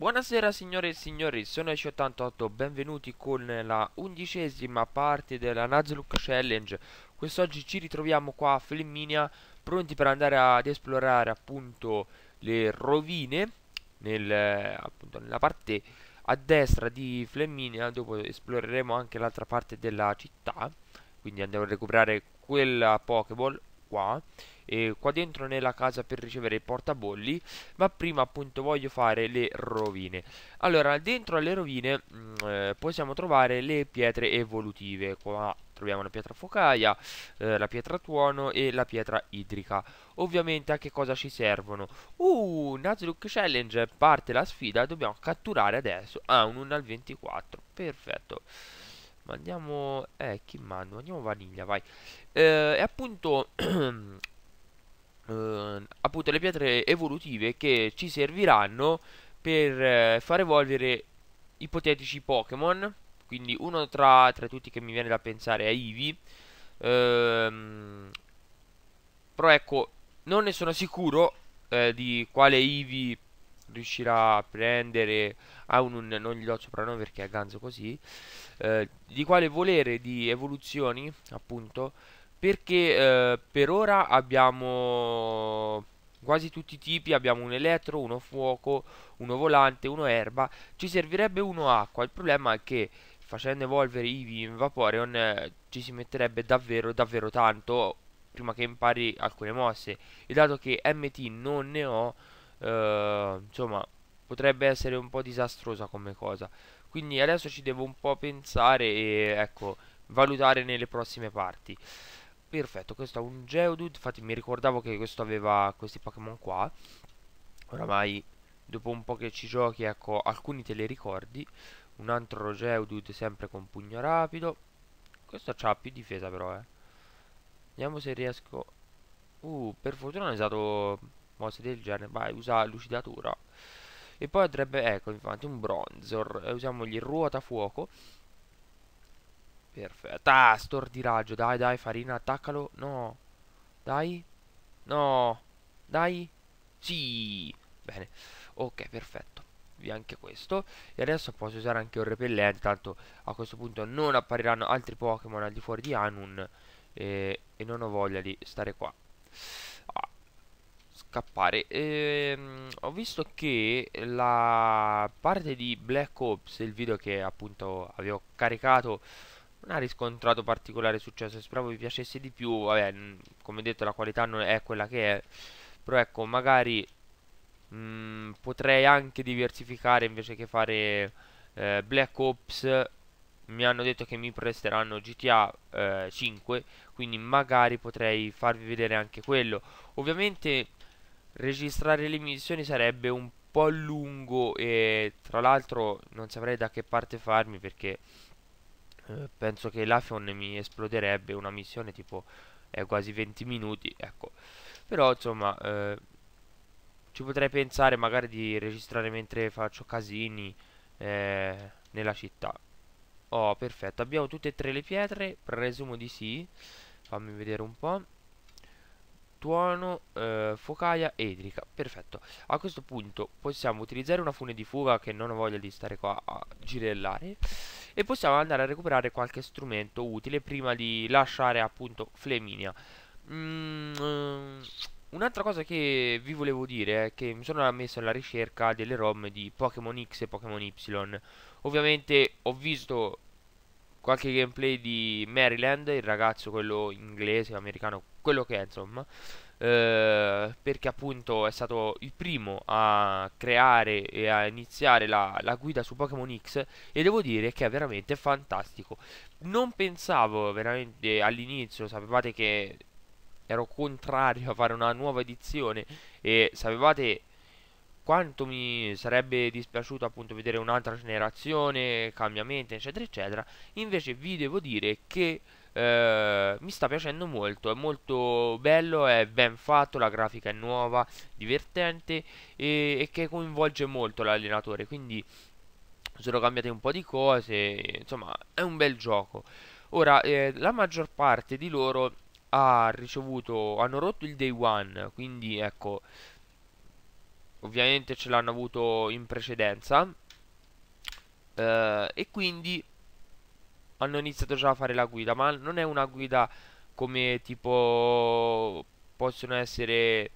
Buonasera signore e signori, sono Eci88, benvenuti con la undicesima parte della Nuzlocke Challenge Quest'oggi ci ritroviamo qua a Flemminia, pronti per andare ad esplorare appunto le rovine nel, appunto, Nella parte a destra di Flemminia, dopo esploreremo anche l'altra parte della città Quindi andiamo a recuperare quella Pokéball qua e qua dentro nella casa per ricevere i portabolli ma prima appunto voglio fare le rovine allora dentro alle rovine mh, mm, eh, possiamo trovare le pietre evolutive qua troviamo la pietra focaia, eh, la pietra tuono e la pietra idrica. Ovviamente a che cosa ci servono? Uh, Nuzlocke Challenge, parte la sfida, dobbiamo catturare adesso. Ah, un 1 al 24, perfetto. Andiamo, Eh, chi mando? Andiamo vaniglia, vai. Eh, e appunto... eh, appunto le pietre evolutive che ci serviranno per eh, far evolvere ipotetici Pokémon. Quindi uno tra, tra, tutti che mi viene da pensare è Ivi. Ehm, però ecco, non ne sono sicuro eh, di quale Ivi riuscirà a prendere a un, un non gli do soprano perché è ganzo così eh, di quale volere di evoluzioni appunto perché eh, per ora abbiamo quasi tutti i tipi abbiamo un elettro uno fuoco uno volante uno erba ci servirebbe uno acqua il problema è che facendo evolvere Eevee in Vaporeon eh, ci si metterebbe davvero davvero tanto prima che impari alcune mosse e dato che MT non ne ho Ehm, insomma potrebbe essere un po' disastrosa come cosa quindi adesso ci devo un po' pensare e ecco valutare nelle prossime parti perfetto questo è un Geodude infatti mi ricordavo che questo aveva questi Pokémon qua oramai dopo un po' che ci giochi ecco alcuni te li ricordi un altro Geodude sempre con pugno rapido questo ha più difesa però eh vediamo se riesco uh per fortuna ho usato mosse del genere, vai, usa lucidatura. E poi andrebbe, ecco, infatti, un bronzor. Eh, usiamogli ruota fuoco. Perfetto. Ah, stor di raggio. Dai, dai, farina, attaccalo. No. Dai. No. Dai. Sì. Bene. Ok, perfetto. Via anche questo. E adesso posso usare anche un repellente. Tanto a questo punto non appariranno altri Pokémon al di fuori di Anun. Eh, e non ho voglia di stare qua scappare. Ehm, ho visto che la parte di Black Ops, il video che appunto avevo caricato, non ha riscontrato particolare successo. Spero vi piacesse di più. Vabbè, come detto, la qualità non è quella che è. Però ecco, magari mh, mm, potrei anche diversificare invece che fare eh, Black Ops. Mi hanno detto che mi presteranno GTA eh, 5, quindi magari potrei farvi vedere anche quello. Ovviamente registrare le missioni sarebbe un po' lungo e tra l'altro non saprei da che parte farmi perché eh, penso che l'Afion mi esploderebbe una missione tipo eh, quasi 20 minuti ecco però insomma eh, ci potrei pensare magari di registrare mentre faccio casini eh, nella città oh perfetto abbiamo tutte e tre le pietre presumo di sì fammi vedere un po' tuono, eh, focaia e idrica. Perfetto. A questo punto possiamo utilizzare una fune di fuga che non ho voglia di stare qua a girellare. E possiamo andare a recuperare qualche strumento utile prima di lasciare appunto Fleminia. Mm, ehm, Un'altra cosa che vi volevo dire è che mi sono messo alla ricerca delle ROM di Pokémon X e Pokémon Y. Ovviamente ho visto qualche gameplay di Maryland, il ragazzo quello inglese, americano, quello che è insomma eh, perché appunto è stato il primo a creare e a iniziare la, la, guida su Pokémon X e devo dire che è veramente fantastico non pensavo veramente all'inizio sapevate che ero contrario a fare una nuova edizione e sapevate quanto mi sarebbe dispiaciuto appunto vedere un'altra generazione, cambiamenti eccetera eccetera, invece vi devo dire che eh, mi sta piacendo molto, è molto bello, è ben fatto, la grafica è nuova, divertente e, e che coinvolge molto l'allenatore, quindi sono cambiate un po' di cose, insomma è un bel gioco. Ora, eh, la maggior parte di loro ha ricevuto, hanno rotto il day one, quindi ecco, ovviamente ce l'hanno avuto in precedenza eh, e quindi hanno iniziato già a fare la guida, ma non è una guida come tipo possono essere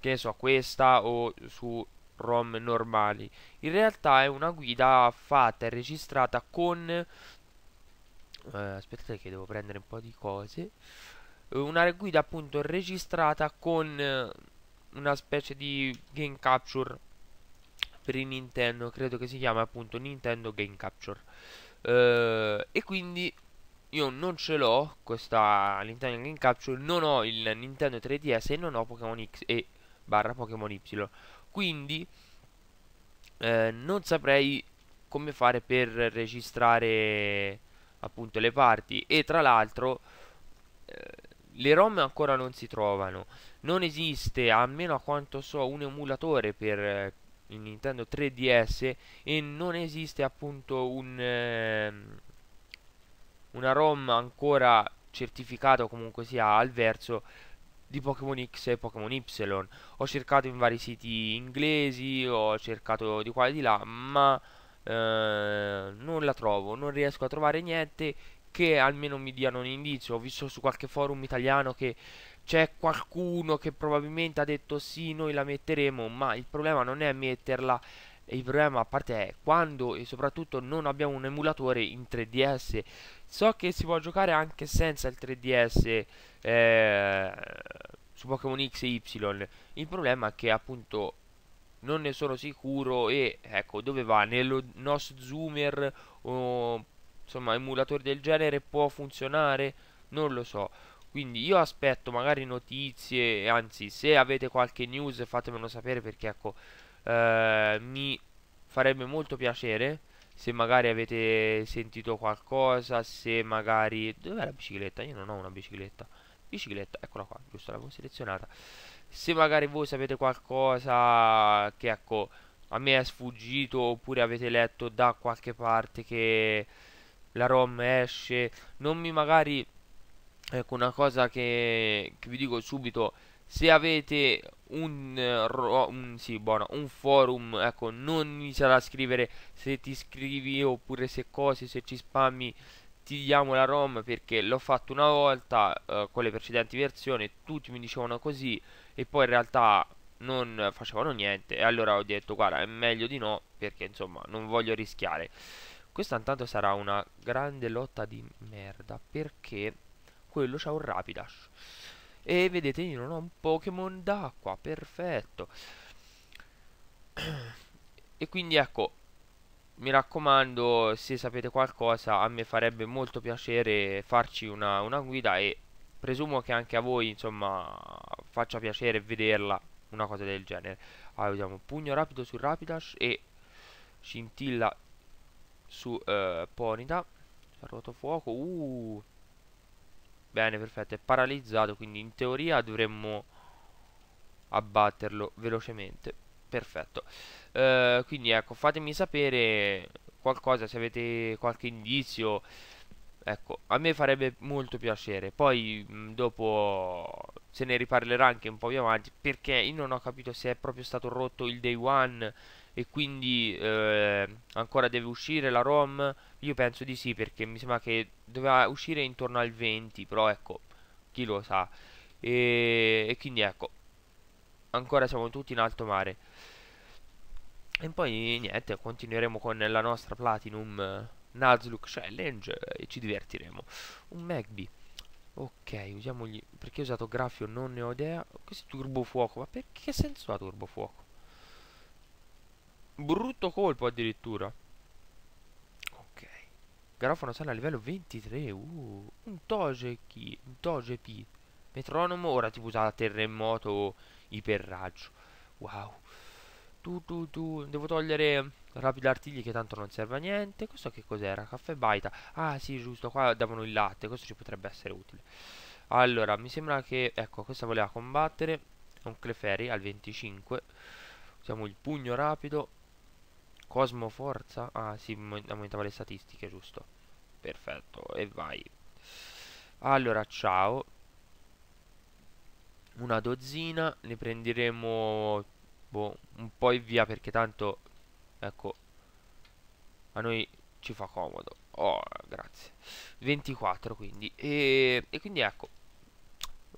che ne so, questa o su ROM normali. In realtà è una guida fatta e registrata con eh, aspettate che devo prendere un po' di cose. Una guida appunto registrata con eh, una specie di game capture per Nintendo, credo che si chiama appunto Nintendo Game Capture eh, e quindi io non ce l'ho questa Nintendo Game Capture, non ho il Nintendo 3DS e non ho Pokémon X e barra Pokémon Y. Quindi eh, non saprei come fare per registrare appunto le parti e tra l'altro eh, le ROM ancora non si trovano. Non esiste, almeno a quanto so, un emulatore per il Nintendo 3DS e non esiste appunto un, eh, una ROM ancora certificata o comunque sia al verso di Pokémon X e Pokémon Y. Ho cercato in vari siti inglesi, ho cercato di qua e di là, ma eh, non la trovo, non riesco a trovare niente che almeno mi diano un indizio. Ho visto su qualche forum italiano che c'è qualcuno che probabilmente ha detto sì, noi la metteremo, ma il problema non è metterla, il problema a parte è quando e soprattutto non abbiamo un emulatore in 3DS. So che si può giocare anche senza il 3DS eh, su Pokémon X e Y. Il problema è che appunto non ne sono sicuro e ecco dove va nello NOS Zoomer o insomma emulatore del genere può funzionare non lo so quindi io aspetto magari notizie, anzi se avete qualche news fatemelo sapere perché ecco eh, mi farebbe molto piacere se magari avete sentito qualcosa, se magari... Dov'è la bicicletta? Io non ho una bicicletta. Bicicletta, eccola qua, giusto, l'avevo selezionata. Se magari voi sapete qualcosa che ecco a me è sfuggito oppure avete letto da qualche parte che la ROM esce, non mi magari ecco una cosa che, che vi dico subito se avete un, eh, un, sì, buono, un, forum, ecco, non iniziare a scrivere se ti scrivi oppure se cose, se ci spammi, ti diamo la ROM perché l'ho fatto una volta eh, con le precedenti versioni, tutti mi dicevano così e poi in realtà non facevano niente e allora ho detto guarda è meglio di no perché insomma non voglio rischiare. Questa intanto sarà una grande lotta di merda perché quello c'ha un Rapidash. E vedete io non ho un Pokémon d'acqua, perfetto. e quindi ecco, mi raccomando, se sapete qualcosa, a me farebbe molto piacere farci una, una guida e presumo che anche a voi, insomma, faccia piacere vederla, una cosa del genere. Allora, vediamo, pugno rapido su Rapidash e scintilla su eh, Ponita. fuoco, uh, Bene, perfetto, è paralizzato, quindi in teoria dovremmo abbatterlo velocemente. Perfetto. Uh, quindi ecco, fatemi sapere qualcosa, se avete qualche indizio. Ecco, a me farebbe molto piacere. Poi mh, mm, dopo se ne riparlerà anche un po' più avanti, perché io non ho capito se è proprio stato rotto il day one e quindi eh, ancora deve uscire la ROM? Io penso di sì perché mi sembra che doveva uscire intorno al 20, però ecco, chi lo sa. E, e quindi ecco, ancora siamo tutti in alto mare. E poi niente, continueremo con la nostra Platinum eh, Nuzlocke Challenge e ci divertiremo. Un Magby. Ok, usiamogli... Perché ho usato Graffio? Non ne ho idea. Questo è Turbofuoco, ma perché senso ha Turbofuoco? Brutto colpo addirittura. Ok. Garofano sale a livello 23. Uh, un Togepi. Un Togepi. Metronomo. Ora tipo usa terremoto iperraggio. Wow. Tu tu tu. Devo togliere rapida artigli che tanto non serve a niente. Questo che cos'era? Caffè baita. Ah sì giusto. Qua davano il latte. Questo ci potrebbe essere utile. Allora, mi sembra che... Ecco, questa voleva combattere. Un Clefairy al 25. Usiamo il pugno rapido Cosmo Forza? Ah, si sì, aumentava le statistiche, giusto. Perfetto, e vai. Allora, ciao. Una dozzina, ne prenderemo boh, un po' e via perché tanto, ecco, a noi ci fa comodo. Oh, grazie. 24 quindi. E, e quindi ecco,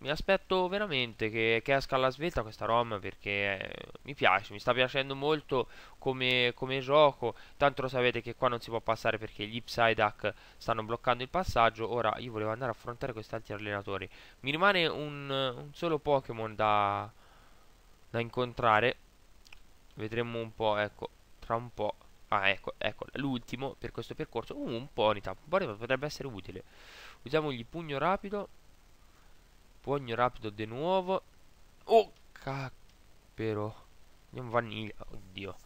mi aspetto veramente che, che esca alla svelta questa ROM perché eh, mi piace, mi sta piacendo molto come, come, gioco, tanto lo sapete che qua non si può passare perché gli Psyduck stanno bloccando il passaggio, ora io volevo andare a affrontare questi altri allenatori, mi rimane un, un solo Pokémon da, da incontrare, vedremo un po', ecco, tra un po'. Ah, ecco, ecco, l'ultimo per questo percorso. Uh, un Ponyta. Un Ponyta potrebbe essere utile. Usiamo gli pugno rapido. Pugno rapido di nuovo. Oh, cacchio. cacchero. Andiamo vaniglia, oddio.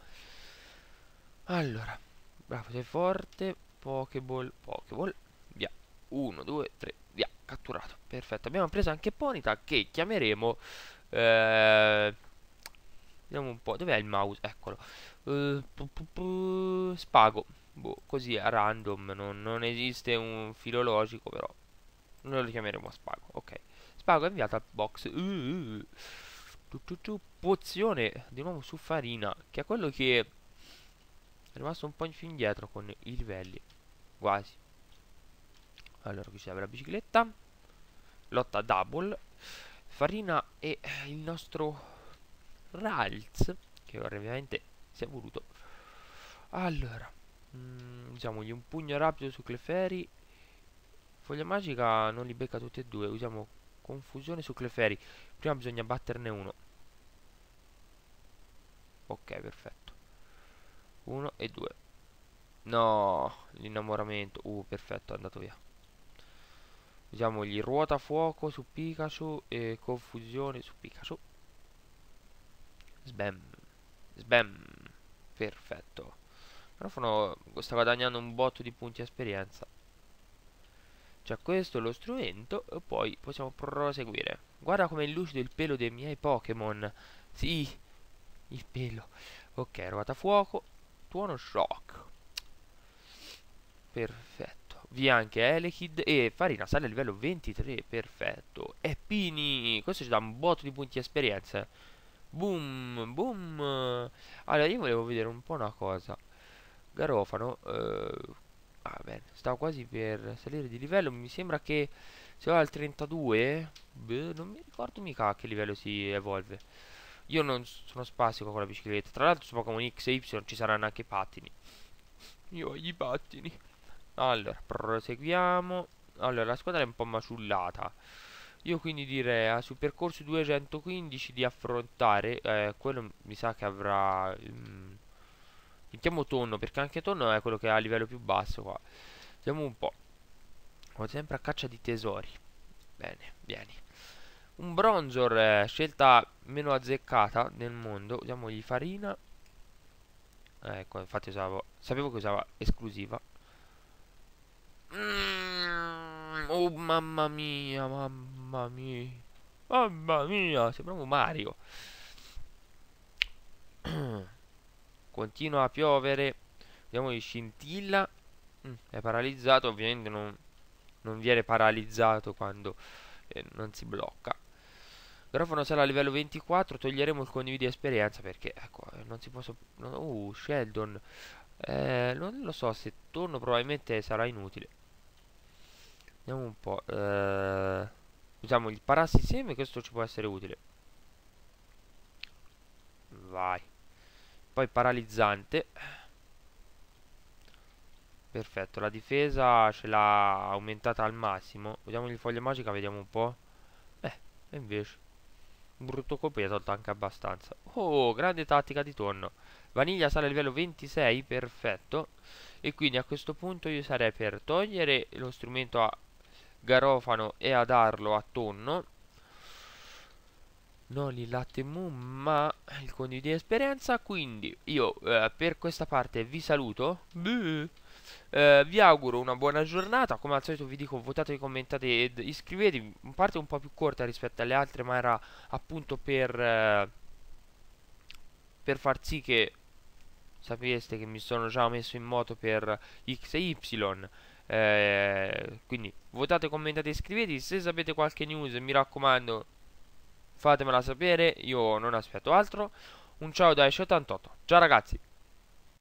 Allora, bravo, sei forte. Pokéball, Pokéball, via. 1, 2, 3, via, catturato. Perfetto, abbiamo preso anche Ponita che chiameremo... Eh, vediamo un po', dov'è il mouse? Eccolo. Uh, spago. Boh, così a random, non, non esiste un filologico però. Noi lo chiameremo Spago, ok. Spago inviato al box. Uh, uh, uh, tu, tu, tu. Pozione di nuovo su Farina, che è quello che è rimasto un po' più indietro con i livelli. Quasi. Allora, qui c'è la bicicletta. Lotta double. Farina e il nostro Ralz, che ovviamente si è voluto. Allora, mm, usiamogli un pugno rapido su Clefairy. Foglia magica non li becca tutti e due, usiamo confusione su Clefairy. Prima bisogna batterne uno. Ok, perfetto. Uno e due. No, l'innamoramento. Uh, perfetto, è andato via. Usiamogli ruota fuoco su Pikachu e confusione su Pikachu. Sbam. Sbam. Perfetto. Però sono, sta guadagnando un botto di punti esperienza. Cioè questo è lo strumento e poi possiamo proseguire. Guarda come è lucido il pelo dei miei Pokémon. Sì, il pelo. Ok, armata fuoco. Tuono shock. Perfetto. Vi anche Elekid e Farina sale a livello 23. Perfetto. E Pini. Questo ci dà un botto di punti esperienza. Boom, boom. Allora, io volevo vedere un po' una cosa. Garofano, eh, ah bene stavo quasi per salire di livello mi sembra che se va al 32 beh, non mi ricordo mica a che livello si evolve io non sono spastico con la bicicletta tra l'altro su Pokémon X e Y ci saranno anche i pattini io ho i pattini allora proseguiamo allora la squadra è un po' maciullata io quindi direi a ah, sul percorso 215 di affrontare eh, quello mi sa che avrà um, Mettiamo tonno, perché anche tonno è quello che ha a livello più basso qua. Vediamo un po'. Ho sempre a caccia di tesori. Bene, vieni. Un bronzor, eh, scelta meno azzeccata nel mondo. Diamogli farina. Eh, ecco, infatti usavo... Sapevo che usava esclusiva. Mm, oh, mamma mia, mamma mia. Mamma mia, sembravo Mario. Continua a piovere. Vediamo di scintilla. Mm, è paralizzato, ovviamente non, non viene paralizzato quando eh, non si blocca. Grafono sarà a livello 24, toglieremo il condividi esperienza perché, ecco, eh, non si può... No, uh, Sheldon. Eh, non lo so, se torno probabilmente sarà inutile. Vediamo un po'. Eh, usiamo il parassi parassiseme, questo ci può essere utile. Vai. Poi paralizzante. Perfetto, la difesa ce l'ha aumentata al massimo. Vediamo il foglio magica, vediamo un po'. Eh, invece. Brutto colpo gli ha tolto anche abbastanza. Oh, grande tattica di tonno Vaniglia sale a livello 26, perfetto. E quindi a questo punto io sarei per togliere lo strumento a Garofano e a darlo a Tonno non il latte mu ma il condivido di esperienza quindi io eh, per questa parte vi saluto Buh. Eh, vi auguro una buona giornata come al solito vi dico votate commentate ed iscrivetevi In parte un po' più corta rispetto alle altre ma era appunto per eh, per far sì che sapeste che mi sono già messo in moto per X e Y eh, quindi votate, commentate, e iscrivetevi se sapete qualche news mi raccomando fatemela sapere, io non aspetto altro. Un ciao da Esce88. Ciao ragazzi!